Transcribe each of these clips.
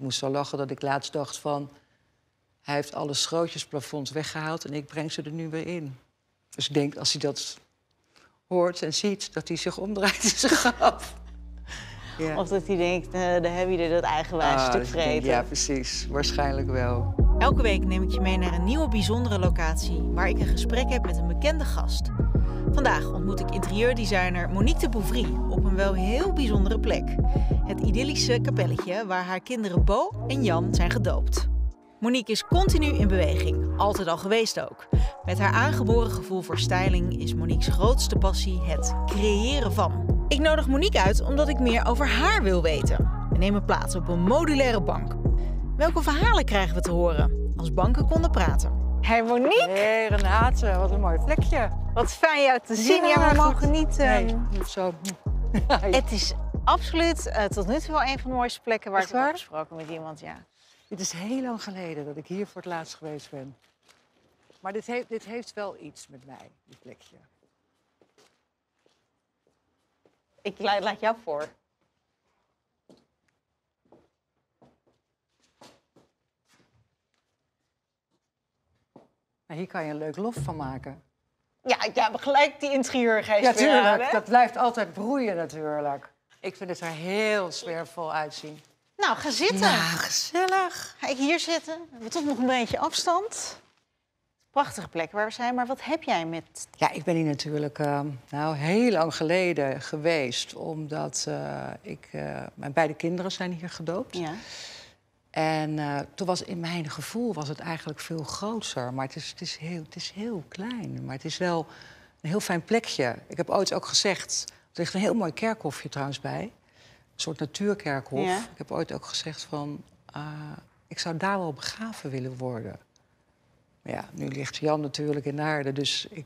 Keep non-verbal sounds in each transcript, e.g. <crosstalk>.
Ik moest zo lachen dat ik laatst dacht van... hij heeft alle schrootjesplafonds weggehaald en ik breng ze er nu weer in. Dus ik denk, als hij dat hoort en ziet, dat hij zich omdraait in zijn grap. <laughs> Ja. Of dat hij denkt, eh, de hebben er dat eigenwijs ah, stuk vreten. Ja, precies. Waarschijnlijk wel. Elke week neem ik je mee naar een nieuwe bijzondere locatie... waar ik een gesprek heb met een bekende gast... Vandaag ontmoet ik interieurdesigner Monique de Bouvry op een wel heel bijzondere plek. Het idyllische kapelletje waar haar kinderen Bo en Jan zijn gedoopt. Monique is continu in beweging, altijd al geweest ook. Met haar aangeboren gevoel voor styling is Monique's grootste passie het creëren van. Ik nodig Monique uit omdat ik meer over haar wil weten. We nemen plaats op een modulaire bank. Welke verhalen krijgen we te horen als banken konden praten? Hey Monique! Hey Renate, wat een mooi plekje. Wat fijn jou te zien. Ja, we mogen niet... Eh, nee, zo. <laughs> het is absoluut eh, tot nu toe wel een van de mooiste plekken waar ik heb gesproken met iemand, ja. Dit is heel lang geleden dat ik hier voor het laatst geweest ben. Maar dit heeft, dit heeft wel iets met mij, dit plekje. Ik laat jou voor. En hier kan je een leuk lof van maken. Ja, ja gelijk die interieurgeest. Ja, natuurlijk. dat blijft altijd broeien natuurlijk. Ik vind het er heel sfeervol uitzien. Nou, ga zitten. Ja, gezellig. Ga ik hier zitten. We hebben toch nog een beetje afstand. Prachtige plek waar we zijn, maar wat heb jij met... Ja, ik ben hier natuurlijk uh, nou, heel lang geleden geweest... omdat eh, ik, eh, mijn beide kinderen zijn hier gedoopt. Ja. En eh, toen was in mijn gevoel was het eigenlijk veel groter. Maar het is, het, is heel, het is heel klein. Maar het is wel een heel fijn plekje. Ik heb ooit ook gezegd. Er ligt een heel mooi kerkhofje trouwens bij. Een soort natuurkerkhof. Ik heb ooit ook gezegd van. Eh, ik zou daar wel begraven willen worden. Maar ja, nu ligt Jan natuurlijk in aarde. Dus ik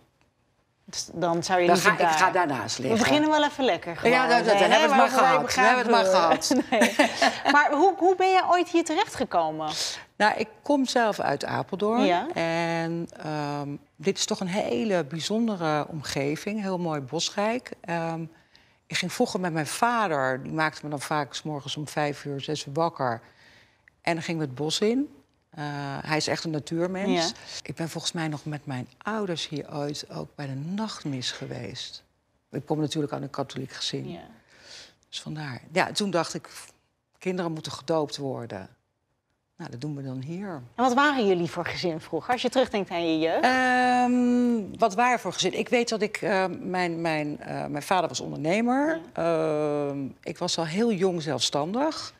dus dan zou je dan daar... Ik ga daarnaast liggen. We beginnen wel even lekker. Ja, dat, hebben we maar gehad. We hebben het maar gehad. nee. <laughs> Maar hoe, hoe ben je ooit hier terechtgekomen? Nou, ik kom zelf uit Apeldoorn. En ehm, dit is toch een hele bijzondere omgeving. Heel mooi bosrijk. Ehm, ik ging vroeger met mijn vader. Die maakte me dan vaak s morgens om vijf uur, zes uur wakker. En dan gingen we het bos in. Eh, hij is echt een natuurmens. Ik ben volgens mij nog met mijn ouders hier ooit ook bij de nachtmis geweest. Ik kom natuurlijk aan een katholiek gezin. Ja. Dus vandaar. Ja, toen dacht ik, kinderen moeten gedoopt worden. Nou, dat doen we dan hier. En wat waren jullie voor gezin vroeger, als je terugdenkt aan je jeugd? Ehm, wat waren voor gezin? Ik weet dat ik... Eh, mijn, mijn, eh, mijn vader was ondernemer. Ehm, ik was al heel jong zelfstandig.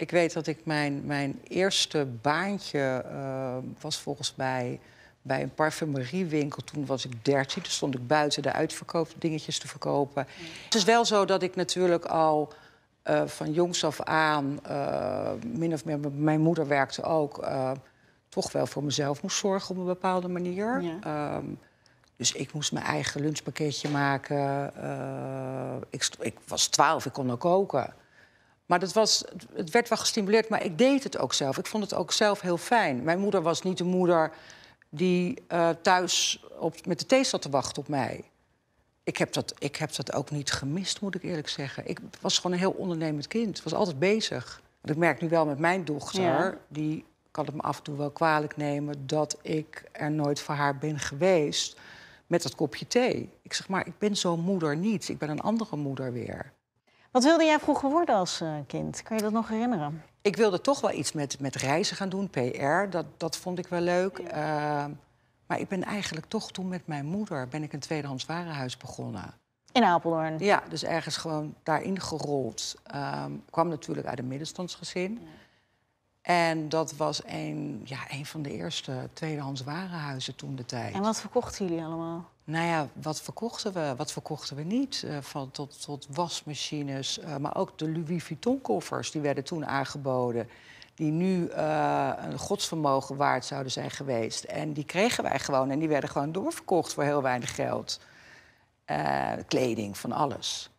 Ik weet dat ik mijn, mijn eerste baantje eh, was volgens mij bij een parfumeriewinkel. Toen was ik dertien, toen stond ik buiten de uitverkoop dingetjes te verkopen. Het is wel zo dat ik natuurlijk al eh, van jongs af aan, eh, min of meer, mijn moeder werkte ook, toch wel voor mezelf moest zorgen op een bepaalde manier. Ehm, dus ik moest mijn eigen lunchpakketje maken. ik, ik was twaalf, ik kon ook koken. Maar dat was, het werd wel gestimuleerd, maar ik deed het ook zelf. Ik vond het ook zelf heel fijn. Mijn moeder was niet de moeder die eh, thuis op, met de thee zat te wachten op mij. Ik heb, dat, ik heb dat ook niet gemist, moet ik eerlijk zeggen. Ik was gewoon een heel ondernemend kind. Ik was altijd bezig. ik merk nu wel met mijn dochter, die kan het me af en toe wel kwalijk nemen... dat ik er nooit voor haar ben geweest met dat kopje thee. Ik zeg maar, ik ben zo'n moeder niet. Ik ben een andere moeder weer. Wat wilde jij vroeger worden als eh, kind? Kan je dat nog herinneren? Ik wilde toch wel iets met, met reizen gaan doen, PR. Dat, dat vond ik wel leuk. Eh, maar ik ben eigenlijk toch toen met mijn moeder... ben ik een tweedehands warenhuis begonnen. In Apeldoorn? Ja, dus ergens gewoon daarin gerold. Um, kwam natuurlijk uit een middenstandsgezin. Ja. En dat was een, ja, een van de eerste tweedehands warenhuizen toen de tijd. En wat verkochten jullie allemaal? Nou ja, wat verkochten we? Wat verkochten we niet? Eh, van tot, tot wasmachines, eh, maar ook de Louis Vuitton-koffers, die werden toen aangeboden. Die nu eh, een godsvermogen waard zouden zijn geweest. En die kregen wij gewoon en die werden gewoon doorverkocht voor heel weinig geld. kleding, van alles.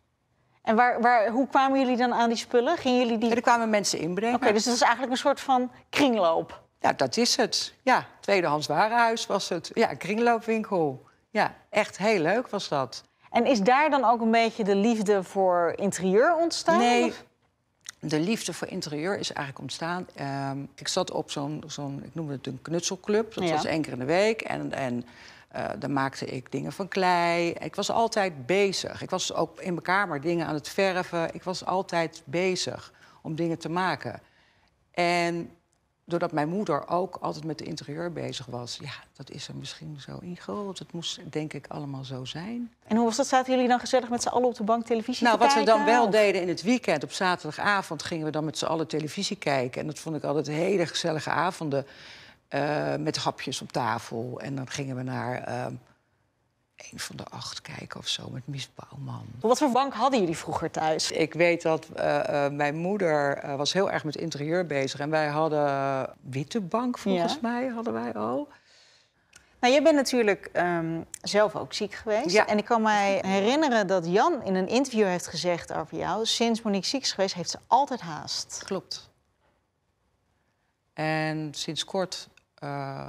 En waar, waar, hoe kwamen jullie dan aan die spullen? Gingen jullie die... Er kwamen mensen inbrengen. Oké, dus het is eigenlijk een soort van kringloop. Ja, dat is het. Ja, tweedehands warenhuis was het. Ja, kringloopwinkel. Ja, echt heel leuk was dat. En is daar dan ook een beetje de liefde voor interieur ontstaan? Nee, de liefde voor interieur is eigenlijk ontstaan. Ehm, ik zat op zo'n, zo'n, ik noemde het een knutselclub. Dat was één keer in de week. En, en eh, daar maakte ik dingen van klei. Ik was altijd bezig. Ik was ook in mijn kamer dingen aan het verven. Ik was altijd bezig om dingen te maken. En doordat mijn moeder ook altijd met de interieur bezig was... ja, dat is er misschien zo ingerold. Het moest denk ik allemaal zo zijn. En hoe was dat? Zaten jullie dan gezellig met z'n allen op de bank televisie kijken? Nou, wat we dan wel deden in het weekend, op zaterdagavond... gingen we dan met z'n allen televisie kijken. En dat vond ik altijd hele gezellige avonden... Eh, met hapjes op tafel. En dan gingen we naar... Ehm, een van de acht kijken of zo met Miss Bouwman. Wat voor bank hadden jullie vroeger thuis? Ik weet dat eh, eh, mijn moeder eh, was heel erg met interieur bezig. En wij hadden witte bank, volgens mij, hadden wij al. Nou, jij bent natuurlijk ehm, zelf ook ziek geweest. Ja. En ik kan mij herinneren dat Jan in een interview heeft gezegd over jou... sinds Monique ziek is geweest, heeft ze altijd haast. Klopt. En sinds kort eh,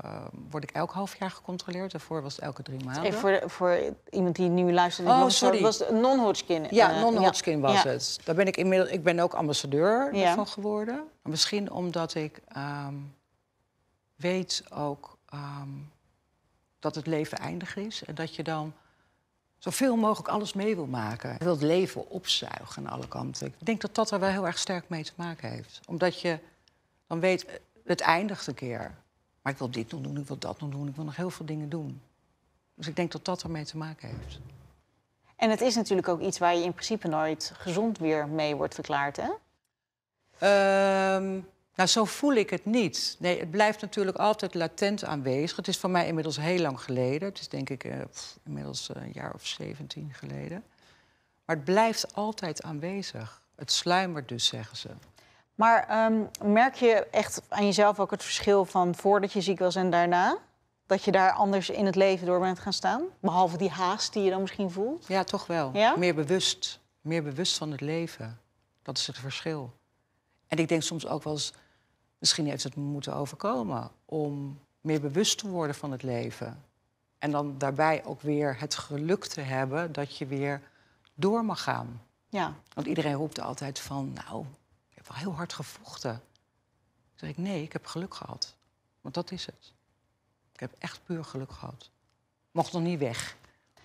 word ik elk half jaar gecontroleerd. Daarvoor was het elke drie maanden. voor, voor iemand die nu luistert, die oh, sorry. was non-Hodgkin. Ja, eh, non-Hodgkin was het. Daar ben ik inmiddels. Ik ben ook ambassadeur van geworden. Misschien omdat ik ehm, weet ook ehm, dat het leven eindig is en dat je dan zoveel mogelijk alles mee wil maken. Je wil het leven opzuigen aan alle kanten. Ik denk dat dat er wel heel erg sterk mee te maken heeft, omdat je dan weet eh, het eindigt een keer. Maar ik wil dit nog doen, ik wil dat nog doen, ik wil nog heel veel dingen doen. Dus ik denk dat dat ermee te maken heeft. En het is natuurlijk ook iets waar je in principe nooit gezond weer mee wordt verklaard, hè? Ehm, nou, zo voel ik het niet. Nee, het blijft natuurlijk altijd latent aanwezig. Het is voor mij inmiddels heel lang geleden. Het is denk ik eh, inmiddels eh, een jaar of 17 geleden. Maar het blijft altijd aanwezig. Het sluimert dus, zeggen ze. Maar ehm, merk je echt aan jezelf ook het verschil van voordat je ziek was en daarna? Dat je daar anders in het leven door bent gaan staan? Behalve die haast die je dan misschien voelt? Ja, toch wel. Meer bewust. Meer bewust van het leven. Dat is het verschil. En ik denk soms ook wel eens, misschien heeft het moeten overkomen om meer bewust te worden van het leven. En dan daarbij ook weer het geluk te hebben dat je weer door mag gaan. Ja. Want iedereen roept altijd van, nou, heb heel hard gevochten. Toen zei ik, nee, ik heb geluk gehad. Want dat is het. Ik heb echt puur geluk gehad. Mocht nog niet weg.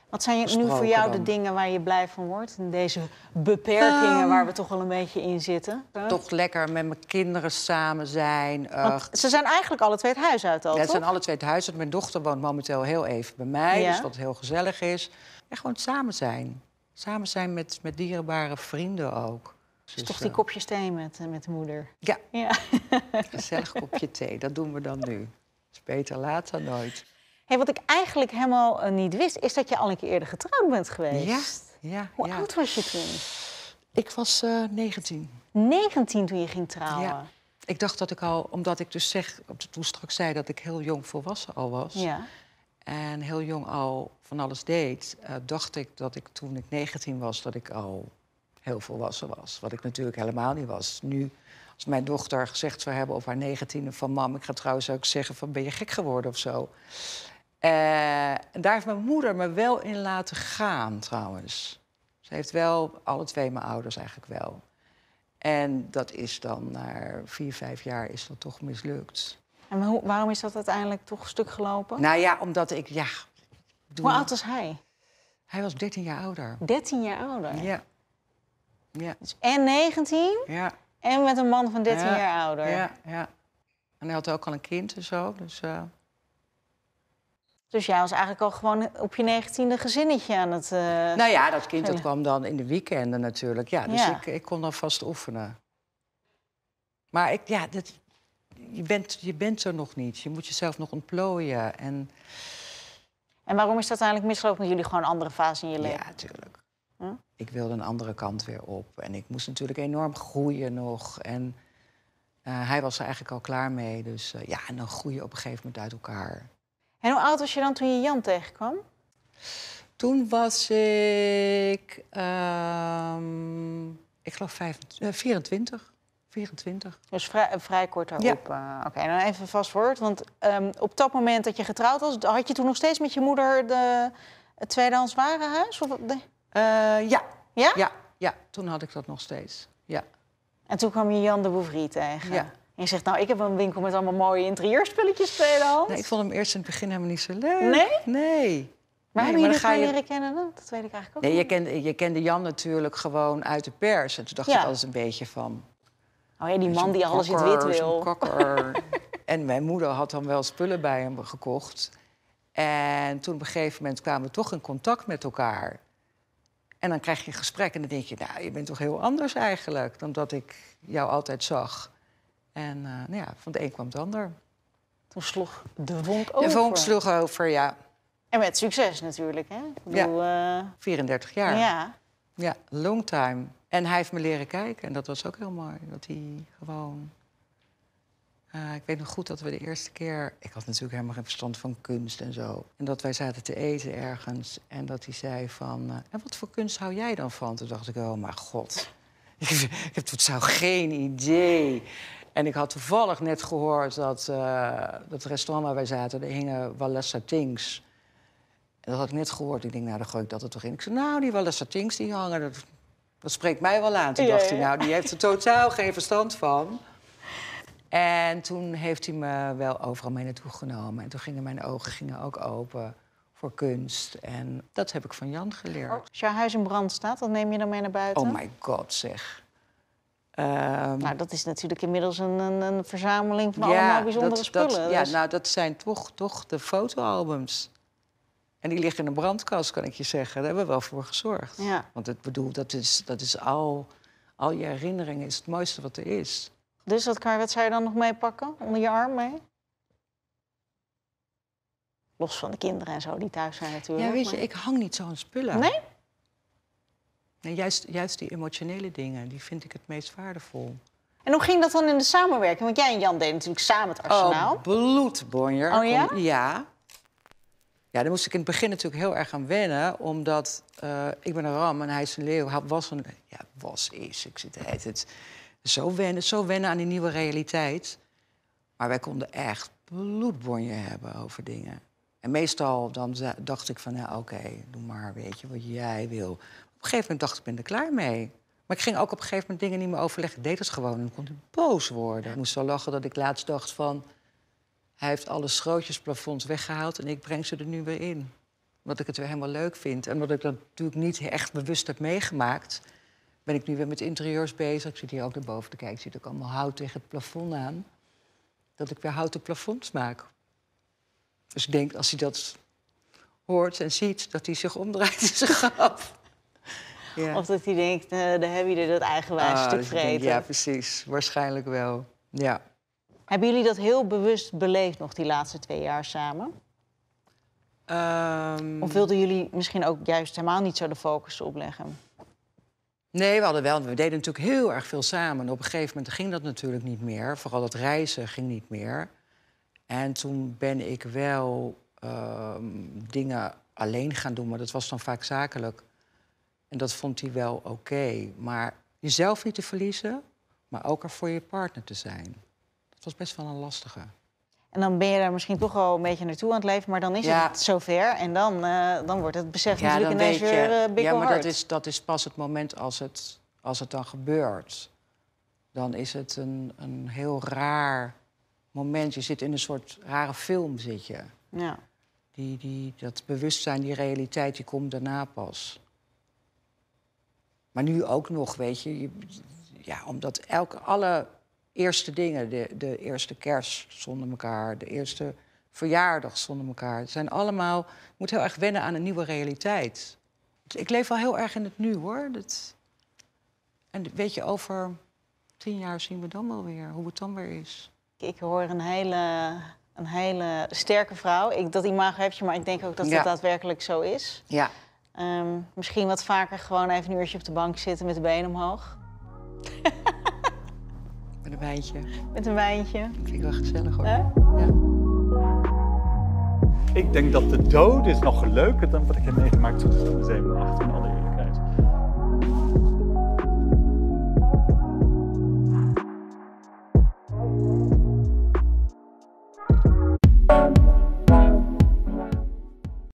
Wat zijn nu voor jou de dingen waar je blij van wordt? In deze beperkingen ehm. waar we toch wel een beetje in zitten. Toch lekker met mijn kinderen samen zijn. Eh, ze zijn eigenlijk alle twee het huis uit al, ja, Ze zijn alle twee het huis uit. Mijn dochter woont momenteel heel even bij mij, dus wat heel gezellig is. En gewoon samen zijn. Samen zijn met, met dierbare vrienden ook. Dus, toch die eh, kopjes thee met, eh, met de moeder? Ja. ja. <laughs> Gezellig kopje thee, dat doen we dan nu. is beter laat dan nooit. Hey, wat ik eigenlijk helemaal eh, niet wist, is dat je al een keer eerder getrouwd bent geweest. Ja, ja. Hoe oud was je toen? Ik was uh, 19. 19 toen je ging trouwen? Ja. Ik dacht dat ik al, omdat ik dus zeg, toen straks zei dat ik heel jong volwassen al was. Ja. En heel jong al van alles deed, dacht ik dat ik toen ik 19 was, dat ik al heel volwassen was. Wat ik natuurlijk helemaal niet was. Nu, als mijn dochter gezegd zou hebben of haar negentiende van... mam, ik ga trouwens ook zeggen van ben je gek geworden of zo. Eh, en daar heeft mijn moeder me wel in laten gaan trouwens. Ze heeft wel, alle twee mijn ouders eigenlijk wel. En dat is dan na vier, vijf jaar is dat toch mislukt. En waarom is dat uiteindelijk toch stuk gelopen? Nou ja, omdat ik, ja... Hoe oud was hij? Hij was 13 jaar ouder. 13 jaar ouder? Ja. Ja. Dus en 19 ja. en met een man van 13 jaar ouder. Ja, ja. En hij had ook al een kind en zo. Dus, eh. dus jij was eigenlijk al gewoon op je 19e gezinnetje aan het... Eh, nou ja, dat kind dat kwam dan in de weekenden natuurlijk. Ja, dus Ik, ik kon dan vast oefenen. Maar ik, ja, dat, je, bent, je bent er nog niet. Je moet jezelf nog ontplooien. En, en waarom is dat eigenlijk misgelopen? Jullie gewoon een andere fase in je leven? Ja, natuurlijk ik wilde een andere kant weer op. En ik moest natuurlijk enorm groeien nog. En eh, hij was er eigenlijk al klaar mee. Dus eh, ja, en dan groei je op een gegeven moment uit elkaar. En hoe oud was je dan toen je Jan tegenkwam? Toen was ik, ehm, ik geloof 25, 24. 24. Dus vrij, vrij kort daarop. Ja. Eh, oké, nou, dan even vast woord. Want ehm, op dat moment dat je getrouwd was, had je toen nog steeds met je moeder de, het tweedehands warenhuis? Of, de... Eh, ja. ja. Ja? Ja, toen had ik dat nog steeds. Ja. En toen kwam je Jan de Bouvry tegen. Ja. En je zegt, nou, ik heb een winkel met allemaal mooie interieurspulletjes tweedehands. Nee, ik vond hem eerst in het begin helemaal niet zo leuk. Nee? Nee. Maar nee, hebben jullie elkaar leren kennen Dat weet ik eigenlijk ook nee, niet. Je kende, je kende Jan natuurlijk gewoon uit de pers. En toen dacht ja. ik altijd een beetje van... Oh ja, die man die alles in het wit wil. Kokker. <laughs> en mijn moeder had dan wel spullen bij hem gekocht. En toen op een gegeven moment kwamen we toch in contact met elkaar. En dan krijg je gesprek en dan denk je, nou, je bent toch heel anders eigenlijk dan dat ik jou altijd zag. En eh, nou ja, van de een kwam het ander. Toen sloeg de vonk over. De vonk sloeg over, ja. En met succes natuurlijk, hè? ja, 34 eh, jaar. Ja. Ja, long time. En hij heeft me leren kijken en dat was ook heel mooi. Dat hij gewoon eh, ik weet nog goed dat we de eerste keer. Ik had natuurlijk helemaal geen verstand van kunst en zo. En dat wij zaten te eten ergens. En dat hij zei van. Eh, en wat voor kunst hou jij dan van? Toen dacht ik, oh mijn god. <laughs> ik heb toen zou geen idee. En ik had toevallig net gehoord dat. Uh, dat restaurant waar wij zaten, er hingen Wallace Tings. En dat had ik net gehoord. Ik denk, nou, dan gooi ik dat er toch in. Ik zei, nou, die Wallace Tings die hangen. Dat, dat spreekt mij wel aan. Toen dacht hij, nou, die heeft er totaal geen verstand van. En toen heeft hij me wel overal mee naartoe genomen. En toen gingen mijn ogen gingen ook open voor kunst. En dat heb ik van Jan geleerd. Oh, als jouw huis in brand staat, wat neem je dan mee naar buiten? Oh my god, zeg. Ehm, nou, dat is natuurlijk inmiddels een, een, een verzameling van allemaal bijzondere spullen. ja, dus- nou, dat zijn toch, toch de fotoalbums. En die liggen in een brandkast, kan ik je zeggen. Daar hebben we wel voor gezorgd. Ja. Want ik bedoel, dat is, dat is al, al je herinneringen is het mooiste wat er is. Dus dat kan, wat zou je dan nog meepakken? Onder je arm mee? Los van de kinderen en zo die thuis zijn natuurlijk. Ja, weet je, ik hang niet zo aan spullen. Nee? nee juist, juist die emotionele dingen, die vind ik het meest waardevol. En hoe ging dat dan in de samenwerking? Want jij en Jan deden natuurlijk samen het arsenaal. Oh, bloed, Oh ja? ja. Ja, daar moest ik in het begin natuurlijk heel erg aan wennen. Omdat eh, ik ben een ram en hij is een leeuw. Hij was een... Ja, was, is. Ik zit het. Zo wennen, zo wennen aan die nieuwe realiteit. Maar wij konden echt bloedbonje hebben over dingen. En meestal dan dacht ik van, nou, oké, doe maar, weet je, wat jij wil. Op een gegeven moment dacht ik, ben er klaar mee. Maar ik ging ook op een gegeven moment dingen niet meer overleggen. Ik deed het gewoon en kon ik boos worden. Ik moest zo lachen dat ik laatst dacht van... hij heeft alle schrootjesplafonds weggehaald en ik breng ze er nu weer in. Omdat ik het weer helemaal leuk vind. En omdat ik dat natuurlijk niet echt bewust heb meegemaakt ben ik nu weer met interieurs bezig. Ik zit hier ook naar boven te kijken. Ik zit ook allemaal hout tegen het plafond aan. Dat ik weer houten plafonds maak. Dus ik denk, als hij dat hoort en ziet, dat hij zich omdraait in zijn grap. <laughs> Ja. Of dat hij denkt, eh, dan daar hebben jullie dat eigenwijs ah, stuk vreten. ja, precies. Waarschijnlijk wel. Ja. Hebben jullie dat heel bewust beleefd nog die laatste twee jaar samen? Ehm. Of wilden jullie misschien ook juist helemaal niet zo de focus opleggen? Nee, we hadden wel. We deden natuurlijk heel erg veel samen. op een gegeven moment ging dat natuurlijk niet meer. Vooral dat reizen ging niet meer. En toen ben ik wel ehm, dingen alleen gaan doen, maar dat was dan vaak zakelijk. En dat vond hij wel oké. Maar jezelf niet te verliezen, maar ook er voor je partner te zijn. Dat was best wel een lastige. En dan ben je daar misschien toch al een beetje naartoe aan het leven, maar dan is het zover. En dan, eh, dan wordt het besef ja, natuurlijk ineens weer uh, big Ja, maar dat is, dat is pas het moment als het, als het dan gebeurt. Dan is het een, een heel raar moment. Je zit in een soort rare film, zit je. Ja. Die, die, dat bewustzijn, die realiteit, die komt daarna pas. Maar nu ook nog, weet je. je ja, omdat elke, alle eerste dingen. De, de eerste kerst zonder elkaar, de eerste verjaardag zonder elkaar. Het zijn allemaal, je moet heel erg wennen aan een nieuwe realiteit. Dus ik leef wel heel erg in het nu hoor. Dat... En weet je, over tien jaar zien we dan wel weer hoe het dan weer is. Ik hoor een hele, een hele sterke vrouw. Ik, dat imago heb je, maar ik denk ook dat het daadwerkelijk zo is. Ja. Ehm, misschien wat vaker gewoon even een uurtje op de bank zitten met de benen omhoog een wijntje. Met een wijntje. Dat vind ik wel gezellig hoor. Eh? Ja. Ik denk dat de dood is nog leuker dan wat ik heb meegemaakt toen het museum achter me